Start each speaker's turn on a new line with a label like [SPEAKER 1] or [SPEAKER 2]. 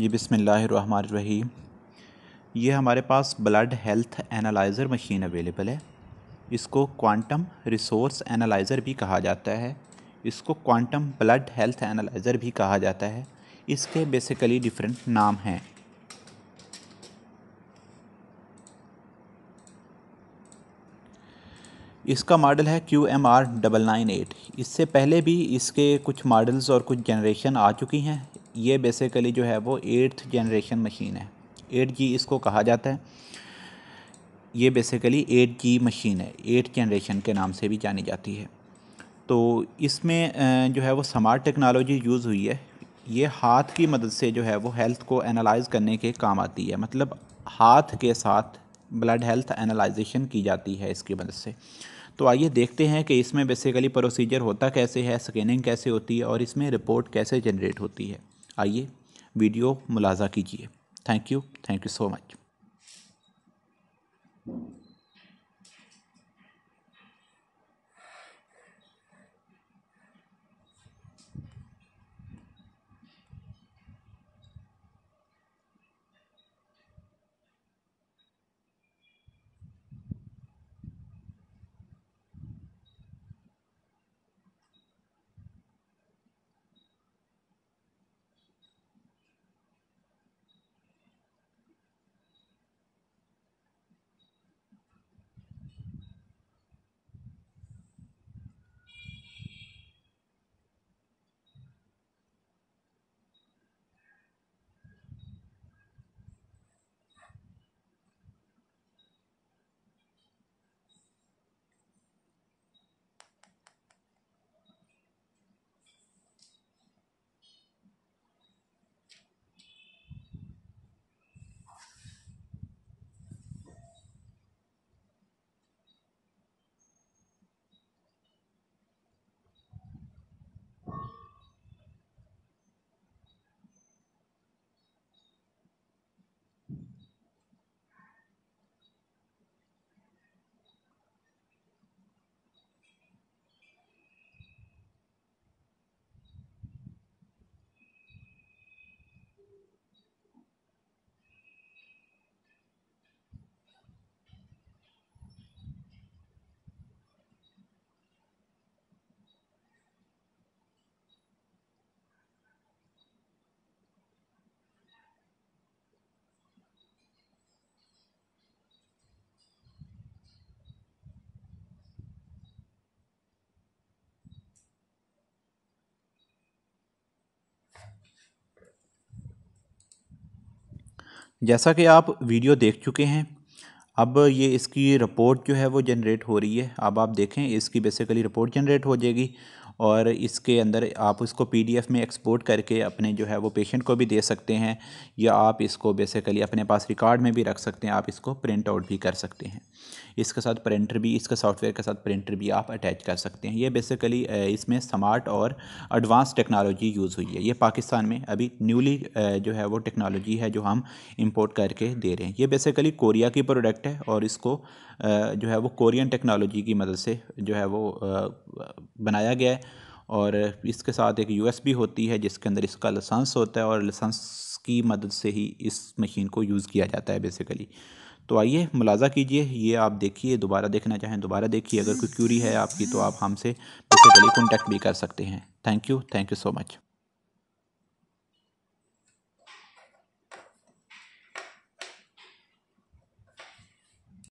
[SPEAKER 1] जी रही ये हमारे पास blood health analyser machine available है इसको क्वांटम रिसोर्स एनालाइज़र भी कहा जाता है इसको क्वांटम ब्लड हेल्थ एनालाइज़र भी कहा जाता है इसके बेसिकली डिफरेंट नाम हैं इसका मॉडल है Q M R double nine eight इससे पहले भी इसके कुछ मॉडल्स और कुछ जनरेशन आ चुकी हैं ये बेसिकली जो है वो एट्थ जनरेशन मशीन है एट जी इसको कहा जाता है ये बेसिकली एट जी मशीन है एट जनरेशन के नाम से भी जानी जाती है तो इसमें जो है वो स्मार्ट टेक्नोलॉजी यूज़ हुई है ये हाथ की मदद से जो है वो हेल्थ को एनालाइज करने के काम आती है मतलब हाथ के साथ ब्लड हेल्थ एनालाइजेशन की जाती है इसकी मदद से तो आइए देखते हैं कि इसमें बेसिकली प्रोसीजर होता कैसे है स्कैनिंग कैसे होती है और इसमें रिपोर्ट कैसे जनरेट होती है आइए वीडियो मुलाजा कीजिए thank you thank you so much जैसा कि आप वीडियो देख चुके हैं अब ये इसकी रिपोर्ट जो है वो जनरेट हो रही है अब आप देखें इसकी बेसिकली रिपोर्ट जनरेट हो जाएगी और इसके अंदर आप उसको पीडीएफ में एक्सपोर्ट करके अपने जो है वो पेशेंट को भी दे सकते हैं या आप इसको बेसिकली अपने पास रिकॉर्ड में भी रख सकते हैं आप इसको प्रिंट आउट भी कर सकते हैं इसके साथ प्रिंटर भी इसका सॉफ्टवेयर के साथ प्रिंटर भी आप अटैच कर सकते हैं ये बेसिकली इसमें स्मार्ट और एडवांस टेक्नोलॉजी यूज़ हुई है ये पाकिस्तान में अभी न्यूली जो है वो टेक्नोलॉजी है जो हम इम्पोर्ट करके दे रहे हैं ये बेसिकली कोरिया की प्रोडक्ट है और इसको जो है वो कोरियन टेक्नोलॉजी की मदद से जो है वो बनाया गया है और इसके साथ एक यू होती है जिसके अंदर इसका लसंस होता है और लसंस की मदद से ही इस मशीन को यूज़ किया जाता है बेसिकली तो आइए मुलाजा कीजिए ये आप देखिए दोबारा देखना चाहें दोबारा देखिए अगर कोई क्यूरी है आपकी तो आप हमसे बेसिकली कॉन्टैक्ट भी कर सकते हैं thank you thank you so much